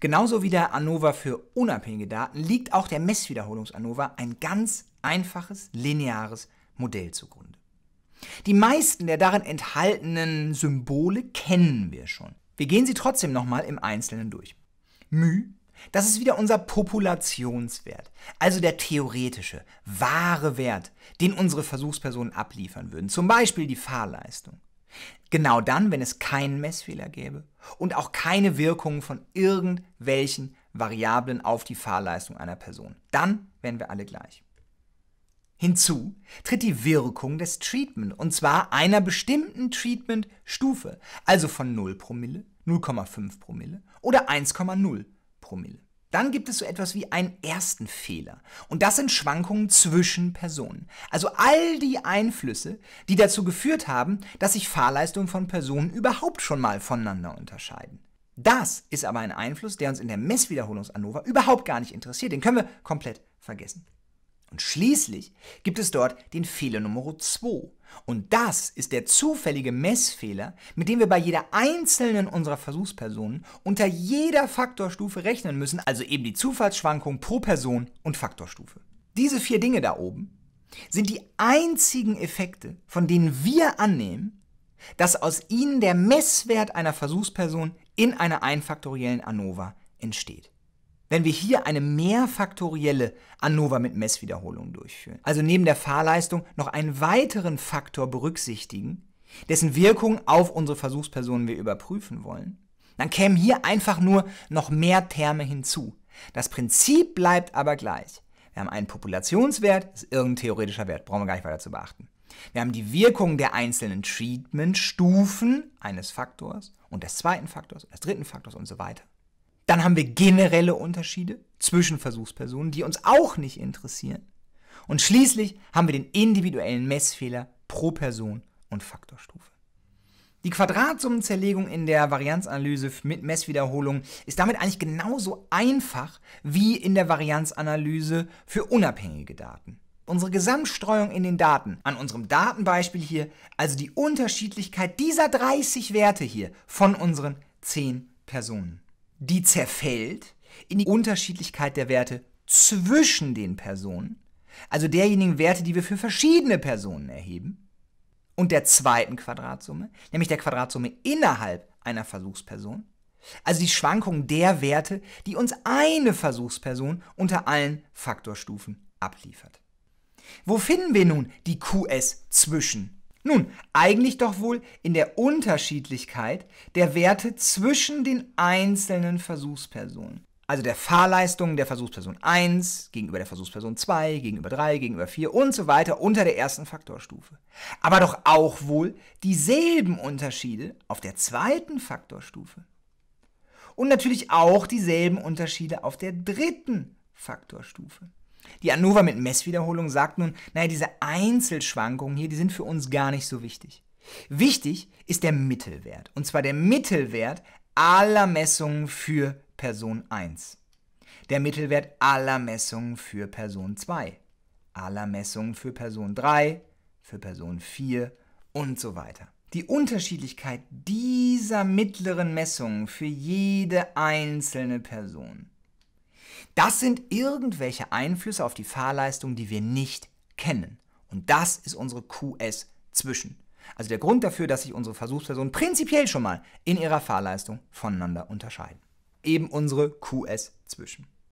Genauso wie der ANOVA für unabhängige Daten liegt auch der Messwiederholungs-ANOVA ein ganz einfaches, lineares Modell zugrunde. Die meisten der darin enthaltenen Symbole kennen wir schon. Wir gehen sie trotzdem nochmal im Einzelnen durch. μ, das ist wieder unser Populationswert, also der theoretische, wahre Wert, den unsere Versuchspersonen abliefern würden, zum Beispiel die Fahrleistung. Genau dann, wenn es keinen Messfehler gäbe und auch keine Wirkung von irgendwelchen Variablen auf die Fahrleistung einer Person. Dann wären wir alle gleich. Hinzu tritt die Wirkung des Treatment und zwar einer bestimmten Treatment-Stufe, also von 0 Promille, 0,5 Promille oder 1,0 Promille. Dann gibt es so etwas wie einen ersten Fehler. Und das sind Schwankungen zwischen Personen. Also all die Einflüsse, die dazu geführt haben, dass sich Fahrleistungen von Personen überhaupt schon mal voneinander unterscheiden. Das ist aber ein Einfluss, der uns in der Messwiederholungsanova überhaupt gar nicht interessiert. Den können wir komplett vergessen. Und schließlich gibt es dort den Fehler Nummer 2. Und das ist der zufällige Messfehler, mit dem wir bei jeder einzelnen unserer Versuchspersonen unter jeder Faktorstufe rechnen müssen, also eben die Zufallsschwankung pro Person und Faktorstufe. Diese vier Dinge da oben sind die einzigen Effekte, von denen wir annehmen, dass aus ihnen der Messwert einer Versuchsperson in einer einfaktoriellen ANOVA entsteht wenn wir hier eine mehrfaktorielle ANOVA mit Messwiederholung durchführen. Also neben der Fahrleistung noch einen weiteren Faktor berücksichtigen, dessen Wirkung auf unsere Versuchspersonen wir überprüfen wollen, dann kämen hier einfach nur noch mehr Terme hinzu. Das Prinzip bleibt aber gleich. Wir haben einen Populationswert, das ist irgendein theoretischer Wert, brauchen wir gar nicht weiter zu beachten. Wir haben die Wirkung der einzelnen Treatmentstufen eines Faktors und des zweiten Faktors des dritten Faktors und so weiter. Dann haben wir generelle Unterschiede zwischen Versuchspersonen, die uns auch nicht interessieren. Und schließlich haben wir den individuellen Messfehler pro Person und Faktorstufe. Die Quadratsummenzerlegung in der Varianzanalyse mit Messwiederholung ist damit eigentlich genauso einfach wie in der Varianzanalyse für unabhängige Daten. Unsere Gesamtstreuung in den Daten, an unserem Datenbeispiel hier, also die Unterschiedlichkeit dieser 30 Werte hier von unseren 10 Personen die zerfällt in die Unterschiedlichkeit der Werte zwischen den Personen, also derjenigen Werte, die wir für verschiedene Personen erheben, und der zweiten Quadratsumme, nämlich der Quadratsumme innerhalb einer Versuchsperson, also die Schwankung der Werte, die uns eine Versuchsperson unter allen Faktorstufen abliefert. Wo finden wir nun die QS zwischen nun, eigentlich doch wohl in der Unterschiedlichkeit der Werte zwischen den einzelnen Versuchspersonen. Also der Fahrleistung der Versuchsperson 1 gegenüber der Versuchsperson 2, gegenüber 3, gegenüber 4 und so weiter unter der ersten Faktorstufe. Aber doch auch wohl dieselben Unterschiede auf der zweiten Faktorstufe. Und natürlich auch dieselben Unterschiede auf der dritten Faktorstufe. Die ANOVA mit Messwiederholung sagt nun, naja, diese Einzelschwankungen hier, die sind für uns gar nicht so wichtig. Wichtig ist der Mittelwert, und zwar der Mittelwert aller Messungen für Person 1, der Mittelwert aller Messungen für Person 2, aller Messungen für Person 3, für Person 4 und so weiter. Die Unterschiedlichkeit dieser mittleren Messungen für jede einzelne Person das sind irgendwelche Einflüsse auf die Fahrleistung, die wir nicht kennen. Und das ist unsere QS zwischen. Also der Grund dafür, dass sich unsere Versuchspersonen prinzipiell schon mal in ihrer Fahrleistung voneinander unterscheiden. Eben unsere QS zwischen.